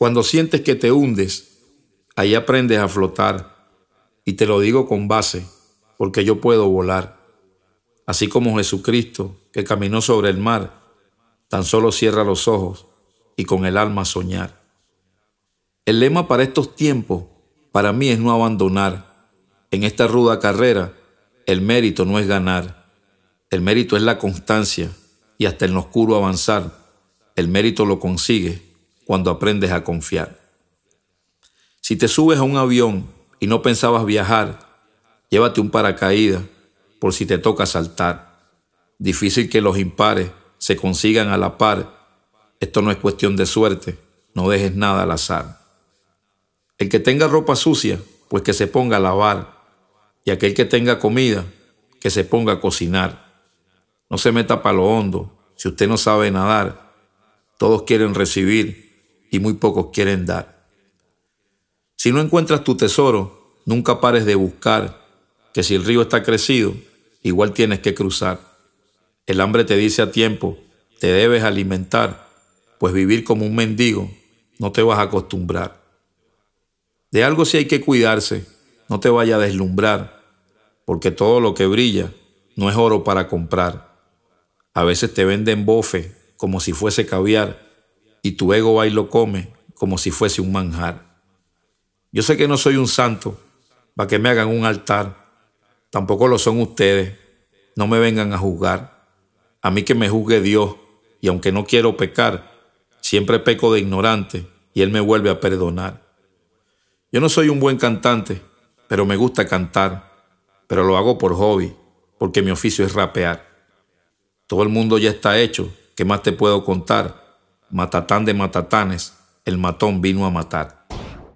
Cuando sientes que te hundes, ahí aprendes a flotar. Y te lo digo con base, porque yo puedo volar. Así como Jesucristo, que caminó sobre el mar, tan solo cierra los ojos y con el alma soñar. El lema para estos tiempos, para mí, es no abandonar. En esta ruda carrera, el mérito no es ganar. El mérito es la constancia y hasta en lo oscuro avanzar. El mérito lo consigue cuando aprendes a confiar. Si te subes a un avión y no pensabas viajar, llévate un paracaídas por si te toca saltar. Difícil que los impares se consigan a la par. Esto no es cuestión de suerte, no dejes nada al azar. El que tenga ropa sucia, pues que se ponga a lavar, y aquel que tenga comida, que se ponga a cocinar. No se meta para lo hondo, si usted no sabe nadar. Todos quieren recibir, y muy pocos quieren dar. Si no encuentras tu tesoro, nunca pares de buscar, que si el río está crecido, igual tienes que cruzar. El hambre te dice a tiempo, te debes alimentar, pues vivir como un mendigo no te vas a acostumbrar. De algo sí hay que cuidarse, no te vaya a deslumbrar, porque todo lo que brilla no es oro para comprar. A veces te venden bofe como si fuese caviar y tu ego va y lo come como si fuese un manjar. Yo sé que no soy un santo para que me hagan un altar, tampoco lo son ustedes, no me vengan a juzgar, a mí que me juzgue Dios, y aunque no quiero pecar, siempre peco de ignorante y Él me vuelve a perdonar. Yo no soy un buen cantante, pero me gusta cantar, pero lo hago por hobby, porque mi oficio es rapear. Todo el mundo ya está hecho, ¿qué más te puedo contar? Matatán de matatanes, el matón vino a matar.